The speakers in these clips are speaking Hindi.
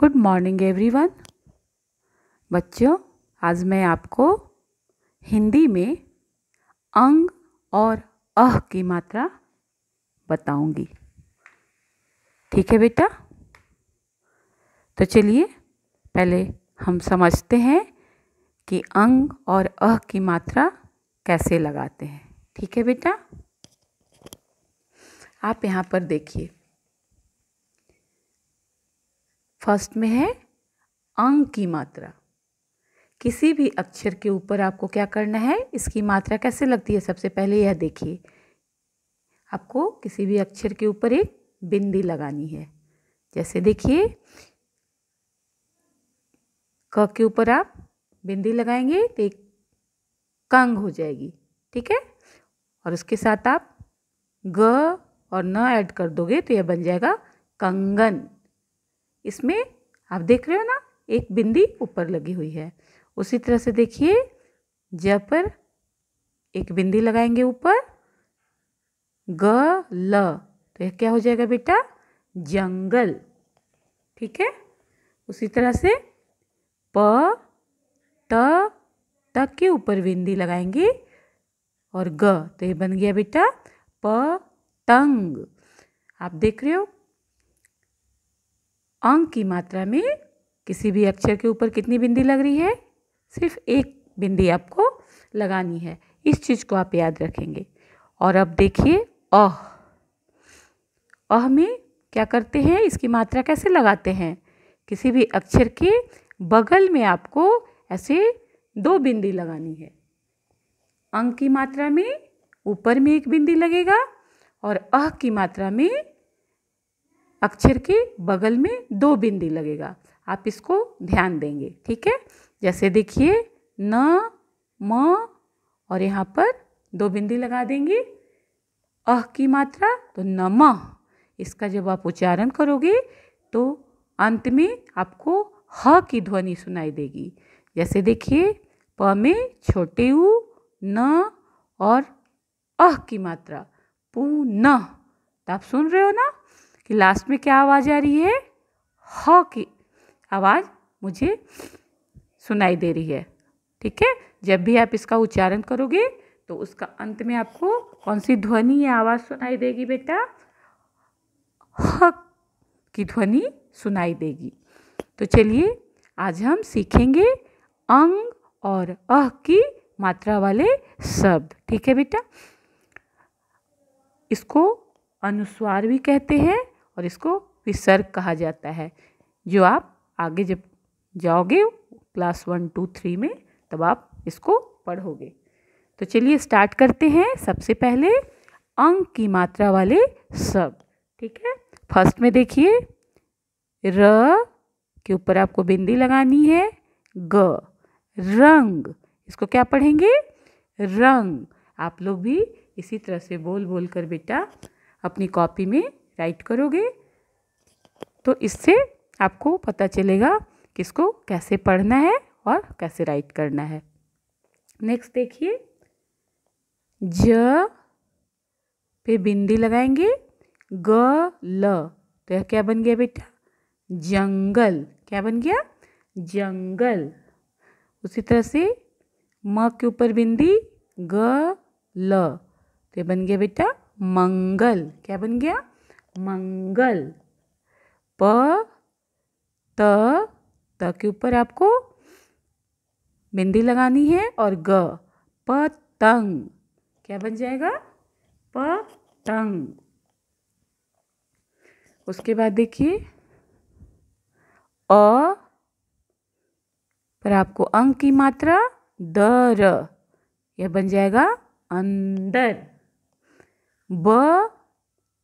गुड मॉर्निंग एवरीवन बच्चों आज मैं आपको हिंदी में अंग और अह की मात्रा बताऊंगी ठीक है बेटा तो चलिए पहले हम समझते हैं कि अंग और अह की मात्रा कैसे लगाते हैं ठीक है बेटा आप यहाँ पर देखिए फर्स्ट में है अंग की मात्रा किसी भी अक्षर के ऊपर आपको क्या करना है इसकी मात्रा कैसे लगती है सबसे पहले यह देखिए आपको किसी भी अक्षर के ऊपर एक बिंदी लगानी है जैसे देखिए क के ऊपर आप बिंदी लगाएंगे तो एक कंग हो जाएगी ठीक है और उसके साथ आप ग और न ऐड कर दोगे तो यह बन जाएगा कंगन इसमें आप देख रहे हो ना एक बिंदी ऊपर लगी हुई है उसी तरह से देखिए ज पर एक बिंदी लगाएंगे ऊपर ग ल तो यह क्या हो जाएगा बेटा जंगल ठीक है उसी तरह से प त त के ऊपर बिंदी लगाएंगे और ग तो ये बन गया बेटा प तंग आप देख रहे हो अंक की मात्रा में किसी भी अक्षर के ऊपर कितनी बिंदी लग रही है सिर्फ एक बिंदी आपको लगानी है इस चीज़ को आप याद रखेंगे और अब देखिए अह अह में क्या करते हैं इसकी मात्रा कैसे लगाते हैं किसी भी अक्षर के बगल में आपको ऐसे दो बिंदी लगानी है अंक की मात्रा में ऊपर में एक बिंदी लगेगा और अह की मात्रा में अक्षर के बगल में दो बिंदी लगेगा आप इसको ध्यान देंगे ठीक है जैसे देखिए न म और यहाँ पर दो बिंदी लगा देंगे अह की मात्रा तो नम इसका जब आप उच्चारण करोगे तो अंत में आपको ह की ध्वनि सुनाई देगी जैसे देखिए प में छोटे ऊ न और अह की मात्रा पू न तो आप सुन रहे हो ना कि लास्ट में क्या आवाज़ आ रही है ह की आवाज़ मुझे सुनाई दे रही है ठीक है जब भी आप इसका उच्चारण करोगे तो उसका अंत में आपको कौन सी ध्वनि या आवाज़ सुनाई देगी बेटा ह की ध्वनि सुनाई देगी तो चलिए आज हम सीखेंगे अंग और अह की मात्रा वाले शब्द ठीक है बेटा इसको अनुस्वार भी कहते हैं और इसको विसर्ग कहा जाता है जो आप आगे जब जाओगे क्लास वन टू थ्री में तब आप इसको पढ़ोगे तो चलिए स्टार्ट करते हैं सबसे पहले अंक की मात्रा वाले शब्द ठीक है फर्स्ट में देखिए र के ऊपर आपको बिंदी लगानी है ग रंग इसको क्या पढ़ेंगे रंग आप लोग भी इसी तरह से बोल बोल कर बेटा अपनी कॉपी में राइट करोगे तो इससे आपको पता चलेगा किसको कैसे पढ़ना है और कैसे राइट करना है नेक्स्ट देखिए ज पे बिंदी लगाएंगे ग ल तो यह क्या बन गया बेटा जंगल क्या बन गया जंगल उसी तरह से म के ऊपर बिंदी ग ल तो यह बन गया बेटा मंगल क्या बन गया मंगल प त त के ऊपर आपको बिंदी लगानी है और ग पतंग क्या बन जाएगा पतंग उसके बाद देखिए अ पर आपको अंक की मात्रा द र यह बन जाएगा अंदर ब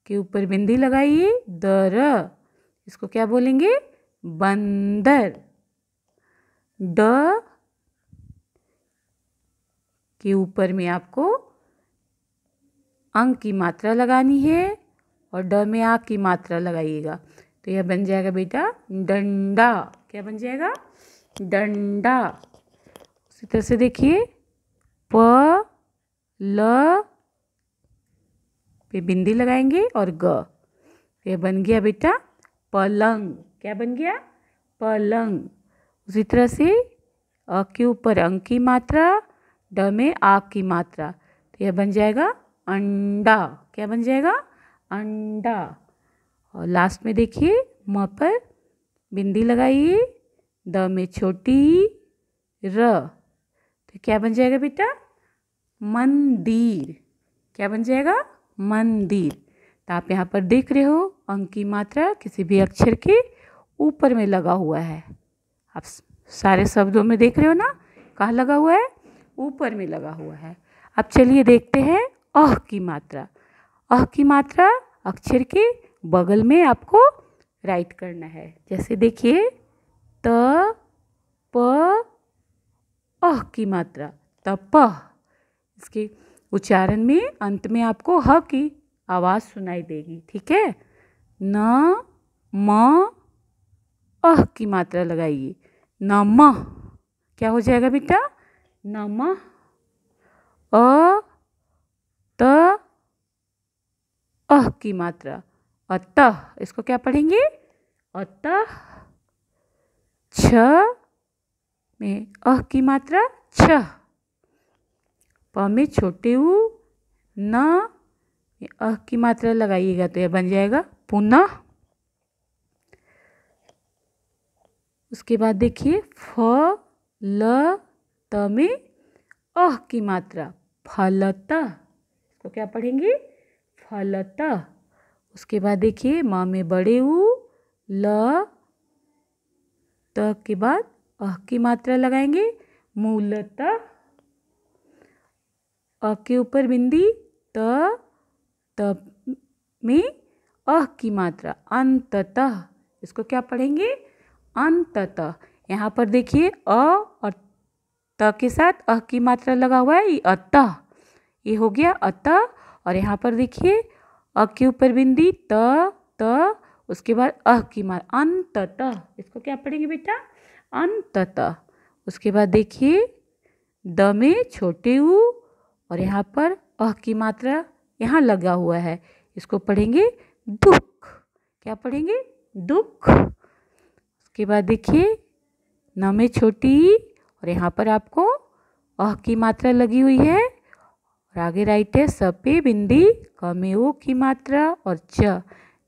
के ऊपर बिंदी लगाइए दर इसको क्या बोलेंगे बंदर ड के ऊपर में आपको अंक की मात्रा लगानी है और ड में आ की मात्रा लगाइएगा तो यह बन जाएगा बेटा डंडा क्या बन जाएगा डंडा उसी तरह से देखिए प ल पे बिंदी लगाएंगे और ग ये बन गया बेटा पलंग क्या बन गया पलंग उसी तरह से अ के ऊपर अंक की मात्रा ड में आग की मात्रा तो यह बन जाएगा अंडा क्या बन जाएगा अंडा और लास्ट में देखिए म पर बिंदी लगाइए द में छोटी र तो क्या बन जाएगा बेटा मंदिर क्या बन जाएगा मंदिर तो आप यहाँ पर देख रहे हो अंक की मात्रा किसी भी अक्षर के ऊपर में लगा हुआ है आप सारे शब्दों में देख रहे हो ना कहाँ लगा हुआ है ऊपर में लगा हुआ है अब चलिए देखते हैं अह की मात्रा अह की मात्रा अक्षर के बगल में आपको राइट करना है जैसे देखिए त प अह की मात्रा तप इसके उच्चारण में अंत में आपको ह की आवाज़ सुनाई देगी ठीक है न म अह की मात्रा लगाइए म क्या हो जाएगा बेटा न अ त अह की मात्रा अतः इसको क्या पढ़ेंगे अतः छ में अह की मात्रा छ प में छोटे ऊ न अह की मात्रा लगाइएगा तो यह बन जाएगा पुनः उसके बाद देखिए फ ल त में अह की मात्रा फलता इसको क्या पढ़ेंगे फलता उसके बाद देखिए म में बड़े ऊ ल त के बाद अह की मात्रा लगाएंगे मूलतः अ के ऊपर बिंदी त त में अह की मात्रा अंततः इसको क्या पढ़ेंगे अंततः यहाँ पर देखिए अ और त के साथ अह की मात्रा लगा हुआ है अतः ये हो गया अत और यहाँ पर देखिए अ के ऊपर बिंदी त त उसके बाद अ की मात्रा अंततः इसको क्या पढ़ेंगे बेटा अंततः उसके बाद देखिए द में छोटे ऊ और यहाँ पर अह की मात्रा यहाँ लगा हुआ है इसको पढ़ेंगे दुख क्या पढ़ेंगे दुख उसके बाद देखिए न में छोटी और यहाँ पर आपको अह की मात्रा लगी हुई है और आगे राइट है सपे बिंदी ओ की मात्रा और च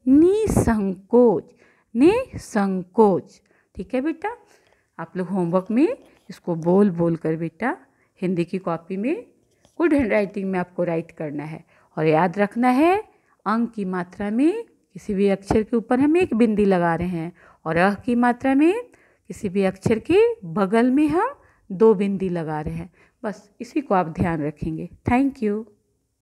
निसंकोच ने संकोच ठीक है बेटा आप लोग होमवर्क में इसको बोल बोल कर बेटा हिंदी की कॉपी में गुड हैंड राइटिंग में आपको राइट करना है और याद रखना है अंक की मात्रा में किसी भी अक्षर के ऊपर हम एक बिंदी लगा रहे हैं और अह की मात्रा में किसी भी अक्षर के बगल में हम दो बिंदी लगा रहे हैं बस इसी को आप ध्यान रखेंगे थैंक यू